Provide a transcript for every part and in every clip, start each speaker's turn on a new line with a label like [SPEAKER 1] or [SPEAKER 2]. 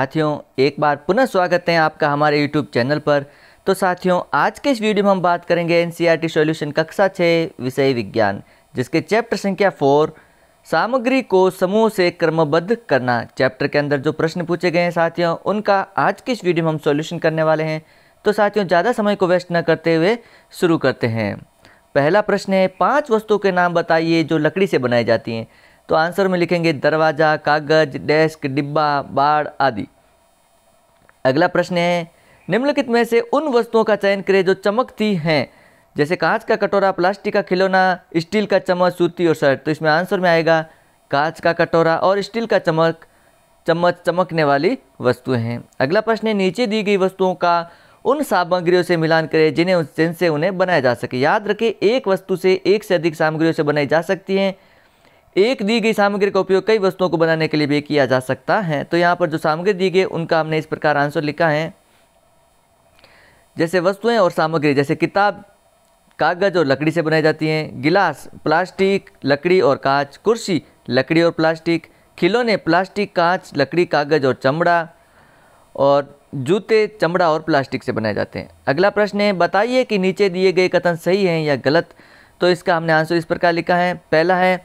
[SPEAKER 1] साथियों एक बार पुनः स्वागत है आपका हमारे YouTube चैनल पर तो साथियों आज के इस वीडियो में हम बात करेंगे एन सी सॉल्यूशन कक्षा छः विषय विज्ञान जिसके चैप्टर संख्या फोर सामग्री को समूह से क्रमबद्ध करना चैप्टर के अंदर जो प्रश्न पूछे गए हैं साथियों उनका आज के इस वीडियो में हम सॉल्यूशन करने वाले हैं तो साथियों ज़्यादा समय को वेस्ट न करते हुए शुरू करते हैं पहला प्रश्न है पाँच वस्तुओं के नाम बताइए जो लकड़ी से बनाई जाती हैं तो आंसर में लिखेंगे दरवाज़ा कागज डेस्क डिब्बा बाढ़ आदि अगला प्रश्न है निम्नलिखित में से उन वस्तुओं का चयन करें जो चमकती हैं जैसे कांच का कटोरा प्लास्टिक का खिलौना स्टील का चम्मच सूती और शर्ट तो इसमें आंसर में आएगा कांच का कटोरा और स्टील का चमक चम्मच चमकने वाली वस्तुएं हैं अगला प्रश्न है नीचे दी गई वस्तुओं का उन सामग्रियों से मिलान करें जिन्हें जिनसे उन्हें बनाया जा सके याद रखें एक वस्तु से एक से अधिक सामग्रियों से बनाई जा सकती हैं एक दी गई सामग्री का उपयोग कई वस्तुओं को बनाने के लिए भी किया जा सकता है तो यहाँ पर जो सामग्री दी गई उनका हमने इस प्रकार आंसर लिखा है जैसे वस्तुएं और सामग्री जैसे किताब कागज और लकड़ी से बनाई जाती हैं गिलास प्लास्टिक लकड़ी और कांच कुर्सी लकड़ी और प्लास्टिक खिलौने प्लास्टिक कांच लकड़ी कागज और चमड़ा और जूते चमड़ा और प्लास्टिक से बनाए जाते हैं अगला प्रश्न है बताइए कि नीचे दिए गए कथन सही हैं या गलत तो इसका हमने आंसर इस प्रकार लिखा है पहला है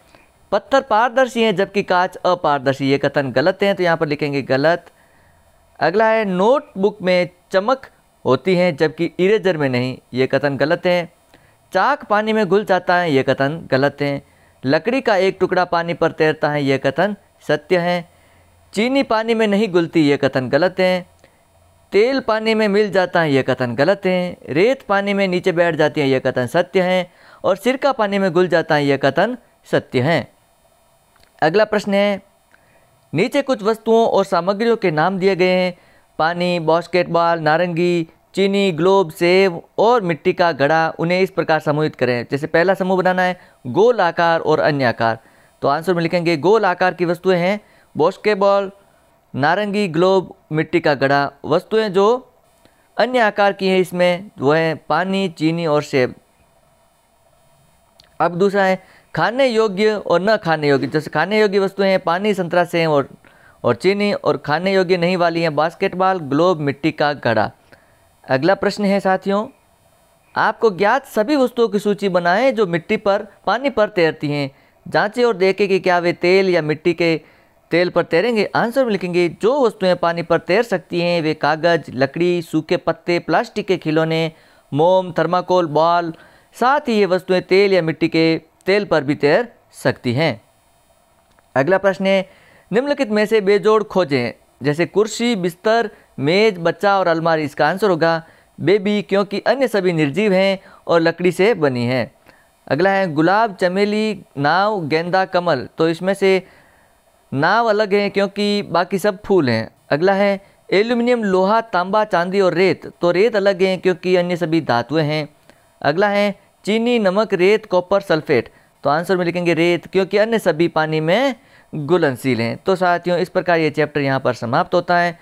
[SPEAKER 1] पत्थर पारदर्शी हैं जबकि कांच अपारदर्शी ये कथन गलत हैं तो यहाँ पर लिखेंगे गलत अगला है नोटबुक में चमक होती हैं जबकि इरेजर में नहीं ये कथन गलत हैं चाक पानी में घुल जाता है ये कथन गलत हैं लकड़ी का एक टुकड़ा पानी पर तैरता है यह कथन सत्य है चीनी पानी में नहीं घुलती ये कथन गलत हैं तेल पानी में मिल जाता है यह कथन गलत है रेत पानी में नीचे बैठ जाती है यह कथन सत्य है और सिरका पानी में घुल जाता है यह कथन सत्य है अगला प्रश्न है नीचे कुछ वस्तुओं और सामग्रियों के नाम दिए गए हैं पानी बास्केटबॉल नारंगी चीनी ग्लोब सेब और मिट्टी का घड़ा उन्हें इस प्रकार समूहित करें जैसे पहला समूह बनाना है गोल आकार और अन्य आकार तो आंसर में लिखेंगे गोल आकार की वस्तुएं हैं बॉस्केटबॉल नारंगी ग्लोब मिट्टी का घड़ा वस्तुएं जो अन्य आकार की हैं इसमें वह है पानी चीनी और सेब अब दूसरा है खाने योग्य और न खाने योग्य जैसे खाने योग्य वस्तुएं हैं पानी संतरा से और और चीनी और खाने योग्य नहीं वाली हैं बास्केटबॉल ग्लोब मिट्टी का घड़ा अगला प्रश्न है साथियों आपको ज्ञात सभी वस्तुओं की सूची बनाएं जो मिट्टी पर पानी पर तैरती हैं जांचें और देखें कि क्या वे तेल या मिट्टी के तेल पर तैरेंगे आंसर में लिखेंगे जो वस्तुएं पानी पर तैर सकती हैं वे कागज लकड़ी सूखे पत्ते प्लास्टिक के खिलौने मोम थर्माकोल बॉल साथ ही ये वस्तुएं तेल या मिट्टी के तेल पर भी तैर सकती हैं अगला प्रश्न है निम्नलिखित में से बेजोड़ खोजें जैसे कुर्सी बिस्तर मेज बच्चा और अलमारी इसका आंसर होगा बेबी क्योंकि अन्य सभी निर्जीव हैं और लकड़ी से बनी हैं अगला है गुलाब चमेली नाव गेंदा कमल तो इसमें से नाव अलग हैं क्योंकि बाकी सब फूल हैं अगला है एल्यूमिनियम लोहा तांबा चांदी और रेत तो रेत अलग हैं क्योंकि अन्य सभी धातुएं हैं अगला है चीनी नमक रेत कॉपर सल्फेट तो आंसर में लिखेंगे रेत क्योंकि अन्य सभी पानी में गुलनशील हैं तो साथियों इस प्रकार ये चैप्टर यहाँ पर समाप्त होता है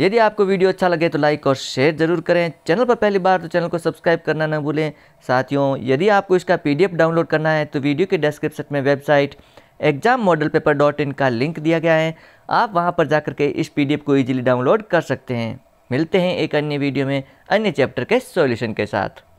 [SPEAKER 1] यदि आपको वीडियो अच्छा लगे तो लाइक और शेयर जरूर करें चैनल पर पहली बार तो चैनल को सब्सक्राइब करना न भूलें साथियों यदि आपको इसका पीडीएफ डाउनलोड करना है तो वीडियो के डिस्क्रिप्शन में website exam model paper dot in का लिंक दिया गया है आप वहाँ पर जाकर के इस पीडीएफ को ईजिली डाउनलोड कर सकते हैं मिलते हैं एक अन्य वीडियो में अन्य चैप्टर के सॉल्यूशन के साथ